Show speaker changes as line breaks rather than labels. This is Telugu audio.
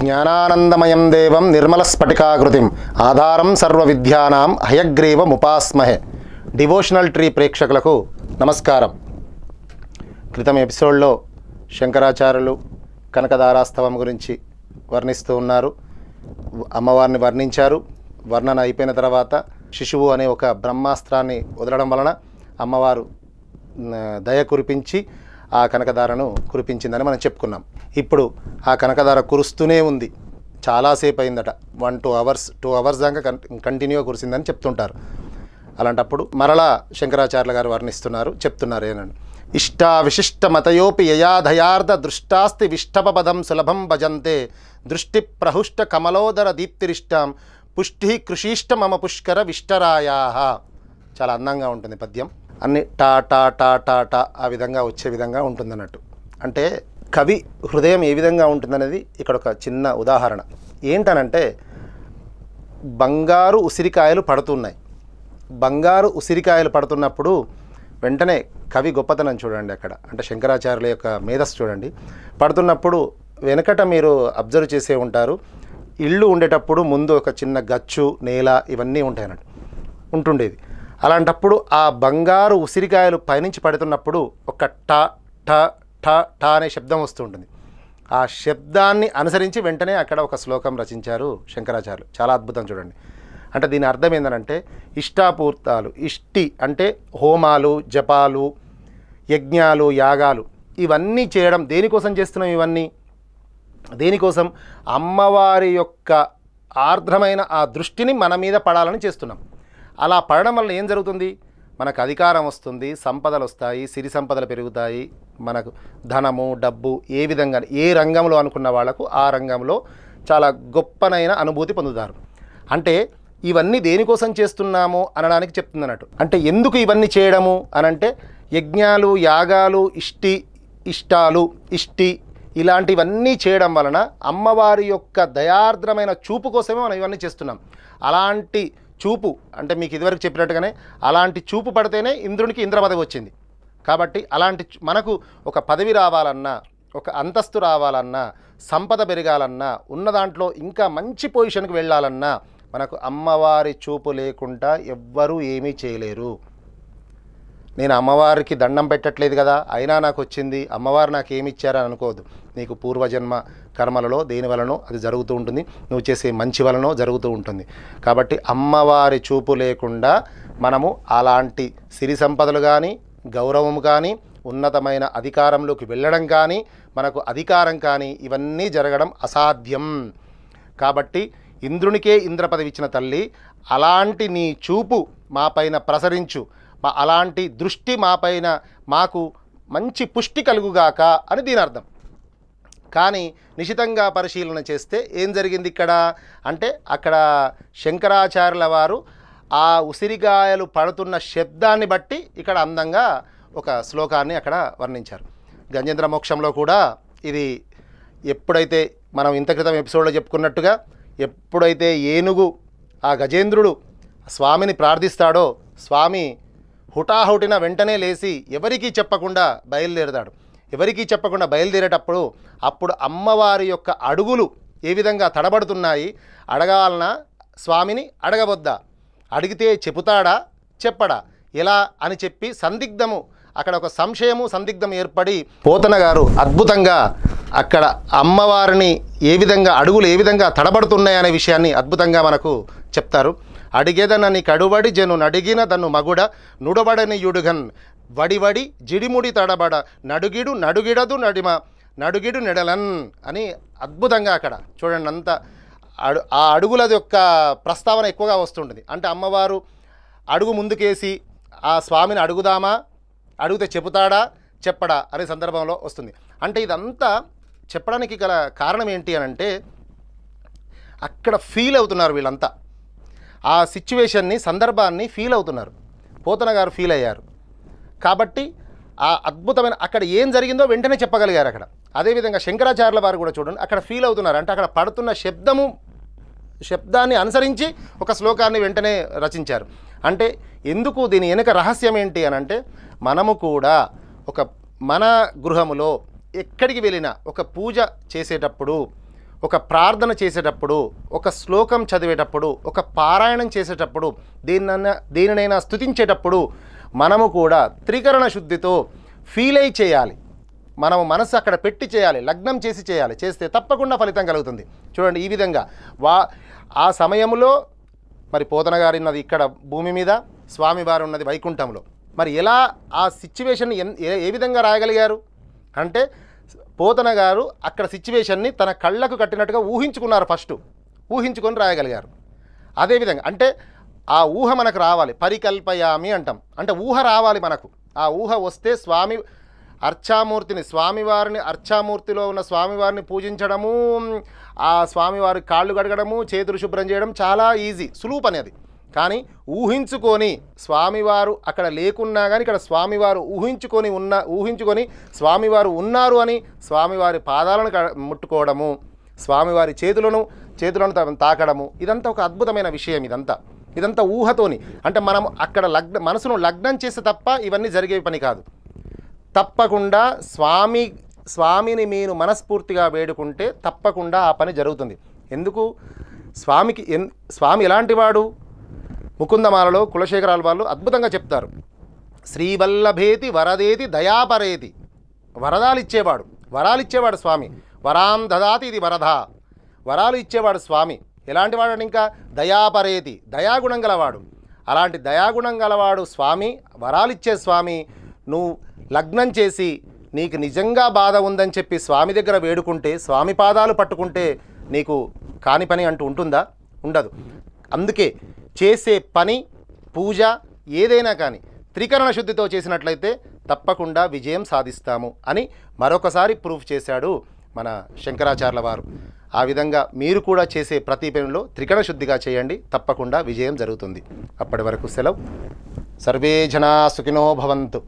జ్ఞానానందమయం దేవం నిర్మలస్ఫటికాకృతిం ఆధారం సర్వ విద్యానాం ముపాస్మహే డివోషనల్ ట్రీ ప్రేక్షకులకు నమస్కారం క్రితం ఎపిసోడ్లో శంకరాచార్యులు కనకదారాస్తవం గురించి వర్ణిస్తూ ఉన్నారు అమ్మవారిని వర్ణించారు వర్ణన అయిపోయిన తర్వాత శిశువు అనే ఒక బ్రహ్మాస్త్రాన్ని వదలడం వలన అమ్మవారు దయ కురిపించి ఆ కనకధారను కురిపించిందని మనం చెప్పుకున్నాం ఇప్పుడు ఆ కనకధార కురుస్తూనే ఉంది చాలాసేపు అయిందట one two hours two hours దాకా కంటిన్యూగా కురిసిందని చెప్తుంటారు అలాంటప్పుడు మరలా శంకరాచార్యుల గారు వర్ణిస్తున్నారు చెప్తున్నారు ఏనని ఇష్టా విశిష్ట మతయోపి యయాధయార్థ దృష్టాస్తి విష్టపదం సులభం భజంతే దృష్టి ప్రహుష్ట కమలోదర దీప్తిరిష్టం పుష్టి కృషిష్ట మమ పుష్కర విష్టరాయా చాలా అందంగా ఉంటుంది పద్యం అన్ని టా టా టా టా టా ఆ విధంగా వచ్చే విధంగా ఉంటుందన్నట్టు అంటే కవి హృదయం ఏ విధంగా ఉంటుందనేది ఇక్కడ ఒక చిన్న ఉదాహరణ ఏంటనంటే బంగారు ఉసిరికాయలు పడుతున్నాయి బంగారు ఉసిరికాయలు పడుతున్నప్పుడు వెంటనే కవి గొప్పతనం చూడండి అక్కడ అంటే శంకరాచార్యుల యొక్క మేధస్సు చూడండి పడుతున్నప్పుడు వెనకట మీరు అబ్జర్వ్ చేసే ఉంటారు ఇళ్ళు ఉండేటప్పుడు ముందు ఒక చిన్న గచ్చు నేల ఇవన్నీ ఉంటాయన్నట్టు ఉంటుండేది అలాంటప్పుడు ఆ బంగారు ఉసిరికాయలు పైనుంచి పడుతున్నప్పుడు ఒక ట ట ట ట అనే శబ్దం వస్తూ ఉంటుంది ఆ శబ్దాన్ని అనుసరించి వెంటనే అక్కడ ఒక శ్లోకం రచించారు శంకరాచార్యులు చాలా అద్భుతం చూడండి అంటే దీని అర్థం ఏంటంటే ఇష్టాపూర్తాలు ఇష్టి అంటే హోమాలు జపాలు యజ్ఞాలు యాగాలు ఇవన్నీ చేయడం దేనికోసం చేస్తున్నాం ఇవన్నీ దేనికోసం అమ్మవారి యొక్క ఆర్ద్రమైన ఆ దృష్టిని మన మీద పడాలని చేస్తున్నాం అలా పడడం వల్ల ఏం జరుగుతుంది మనకు అధికారం వస్తుంది సంపదలు వస్తాయి సిరి సంపదలు పెరుగుతాయి మనకు ధనము డబ్బు ఏ విధంగా ఏ రంగంలో అనుకున్న వాళ్లకు ఆ రంగంలో చాలా గొప్పనైన అనుభూతి పొందుతారు అంటే ఇవన్నీ దేనికోసం చేస్తున్నాము అనడానికి చెప్తుంది అన్నట్టు అంటే ఎందుకు ఇవన్నీ చేయడము అనంటే యజ్ఞాలు యాగాలు ఇష్టి ఇష్టాలు ఇష్టి ఇలాంటివన్నీ చేయడం వలన అమ్మవారి యొక్క దయార్ద్రమైన చూపు కోసమే మనం ఇవన్నీ చేస్తున్నాం అలాంటి చూపు అంటే మీకు ఇదివరకు చెప్పినట్టుగానే అలాంటి చూపు పడితేనే ఇంద్రునికి ఇంద్ర పదవి వచ్చింది కాబట్టి అలాంటి మనకు ఒక పదవి రావాలన్నా ఒక అంతస్తు రావాలన్నా సంపద పెరగాలన్నా ఉన్న దాంట్లో ఇంకా మంచి పొజిషన్కి వెళ్ళాలన్నా మనకు అమ్మవారి చూపు లేకుండా ఎవ్వరూ ఏమీ చేయలేరు నేను అమ్మవారికి దండం పెట్టట్లేదు కదా అయినా నాకు వచ్చింది అమ్మవారు నాకు ఏమి ఇచ్చారని అనుకోవద్దు నీకు పూర్వజన్మ కర్మలలో దేని వలనో అది జరుగుతూ ఉంటుంది నువ్వు చేసే మంచి వలనో జరుగుతూ ఉంటుంది కాబట్టి అమ్మవారి చూపు లేకుండా మనము అలాంటి సిరి సంపదలు కానీ గౌరవం కానీ ఉన్నతమైన అధికారంలోకి వెళ్ళడం కానీ మనకు అధికారం కానీ ఇవన్నీ జరగడం అసాధ్యం కాబట్టి ఇంద్రునికే ఇంద్ర పదవి ఇచ్చిన తల్లి అలాంటి నీ చూపు మాపైన ప్రసరించు అలాంటి దృష్టి మాపైన మాకు మంచి పుష్టి కలుగుగాక అని దీని అర్థం కానీ నిశితంగా పరిశీలన చేస్తే ఏం జరిగింది ఇక్కడ అంటే అక్కడ శంకరాచార్యుల వారు ఆ ఉసిరిగాయలు పడుతున్న శబ్దాన్ని బట్టి ఇక్కడ అందంగా ఒక శ్లోకాన్ని అక్కడ వర్ణించారు గజేంద్ర మోక్షంలో కూడా ఇది ఎప్పుడైతే మనం ఇంత క్రితం ఎపిసోడ్లో చెప్పుకున్నట్టుగా ఎప్పుడైతే ఏనుగు ఆ గజేంద్రుడు స్వామిని ప్రార్థిస్తాడో స్వామి హుటాహుటిన వెంటనే లేచి ఎవరికీ చెప్పకుండా బయలుదేరతాడు ఎవరికీ చెప్పకుండా బయలుదేరేటప్పుడు అప్పుడు అమ్మవారి యొక్క అడుగులు ఏ విధంగా తడబడుతున్నాయి అడగాలన స్వామిని అడగవద్దా అడిగితే చెబుతాడా చెప్పడా ఎలా అని చెప్పి సందిగ్ధము అక్కడ ఒక సంశయము సందిగ్ధం ఏర్పడి పోతన గారు అద్భుతంగా అక్కడ అమ్మవారిని ఏ విధంగా అడుగులు ఏ విధంగా తడబడుతున్నాయనే విషయాన్ని అద్భుతంగా మనకు చెప్తారు అడిగేదనని కడువడి అడిగిన దను మగుడ నుడబడని యుడుగన్ వడివడి జిడిముడి తడబడ నడుగిడు నడుగిడదు నడిమ నడుగిడు నెడలన్ అని అద్భుతంగా అక్కడ చూడండి అంత అడు ఆ అడుగుల యొక్క ప్రస్తావన ఎక్కువగా వస్తుంటుంది అంటే అమ్మవారు అడుగు ముందుకేసి ఆ స్వామిని అడుగుదామా అడిగితే చెబుతాడా చెప్పడా అనే సందర్భంలో వస్తుంది అంటే ఇదంతా చెప్పడానికి గల కారణం ఏంటి అని అంటే అక్కడ ఫీల్ అవుతున్నారు వీళ్ళంతా ఆ సిచ్యువేషన్ని సందర్భాన్ని ఫీల్ అవుతున్నారు పోతన గారు ఫీల్ అయ్యారు కాబట్టి ఆ అద్భుతమైన అక్కడ ఏం జరిగిందో వెంటనే చెప్పగలిగారు అక్కడ అదేవిధంగా శంకరాచార్యుల వారు కూడా చూడండి అక్కడ ఫీల్ అవుతున్నారు అంటే అక్కడ పడుతున్న శబ్దము శబ్దాన్ని అనుసరించి ఒక శ్లోకాన్ని వెంటనే రచించారు అంటే ఎందుకు దీని వెనుక రహస్యం ఏంటి అని అంటే మనము కూడా ఒక మన గృహములో ఎక్కడికి వెళ్ళినా ఒక పూజ చేసేటప్పుడు ఒక ప్రార్థన చేసేటప్పుడు ఒక శ్లోకం చదివేటప్పుడు ఒక పారాయణం చేసేటప్పుడు దేన్నైనా దేనినైనా స్థుతించేటప్పుడు మనము కూడా త్రికరణ శుద్ధితో ఫీల్ అయి చేయాలి మనము మనసు అక్కడ పెట్టి చేయాలి లగ్నం చేసి చేయాలి చేస్తే తప్పకుండా ఫలితం కలుగుతుంది చూడండి ఈ విధంగా వా ఆ సమయంలో మరి పోతన గారు ఉన్నది ఇక్కడ భూమి మీద స్వామివారు ఉన్నది వైకుంఠంలో మరి ఎలా ఆ సిచ్యువేషన్ ఏ విధంగా రాయగలిగారు అంటే పోతన గారు అక్కడ సిచ్యువేషన్ని తన కళ్ళకు కట్టినట్టుగా ఊహించుకున్నారు ఫస్ట్ ఊహించుకొని రాయగలిగారు అదేవిధంగా అంటే ఆ ఊహ మనకు రావాలి పరికల్పయామి అంటాం అంటే ఊహ రావాలి మనకు ఆ ఊహ వస్తే స్వామి అర్చామూర్తిని స్వామివారిని అర్చామూర్తిలో ఉన్న స్వామివారిని పూజించడము ఆ స్వామివారి కాళ్ళు కడగడము చేతులు శుభ్రం చేయడం చాలా ఈజీ సులువు పని అది కానీ ఊహించుకొని స్వామివారు అక్కడ లేకున్నా కానీ ఇక్కడ స్వామివారు ఊహించుకొని ఉన్న ఊహించుకొని స్వామివారు ఉన్నారు అని స్వామివారి పాదాలను ముట్టుకోవడము స్వామివారి చేతులను చేతులను తాకడము ఇదంతా ఒక అద్భుతమైన విషయం ఇదంతా ఇదంతా ఊహతోని అంటే మనం అక్కడ లగ్న మనసును లగ్నం చేస్తే తప్ప ఇవన్నీ జరిగే పని కాదు తప్పకుండా స్వామి స్వామిని మీరు మనస్ఫూర్తిగా వేడుకుంటే తప్పకుండా ఆ పని జరుగుతుంది ఎందుకు స్వామికి ఎన్ స్వామి ఎలాంటివాడు ముకుందమాలలో కులశేఖరాలు వాళ్ళు అద్భుతంగా చెప్తారు శ్రీవల్లభేతి వరదేతి దయాపరేతి వరదాలు ఇచ్చేవాడు వరాలు ఇచ్చేవాడు స్వామి వరాం దదాతి ఇది వరద వరాలు ఇచ్చేవాడు స్వామి ఎలాంటి వాడు ఇంకా దయాపరేతి దయాగుణం గలవాడు అలాంటి దయాగుణం గలవాడు స్వామి వరాలు ఇచ్చే స్వామి నువ్వు లగ్నం చేసి నీకు నిజంగా బాధ ఉందని చెప్పి స్వామి దగ్గర వేడుకుంటే స్వామి పాదాలు పట్టుకుంటే నీకు కాని పని అంటూ ఉంటుందా ఉండదు అందుకే చేసే పని పూజ ఏదైనా కానీ త్రికరణ శుద్ధితో చేసినట్లయితే తప్పకుండా విజయం సాధిస్తాము అని మరొకసారి ప్రూఫ్ చేశాడు మన శంకరాచార్యుల వారు ఆ విధంగా మీరు కూడా చేసే ప్రతి పనిలో త్రికరణ శుద్ధిగా చేయండి తప్పకుండా విజయం జరుగుతుంది అప్పటి వరకు సెలవు సర్వే జనా సుఖినో భవంతు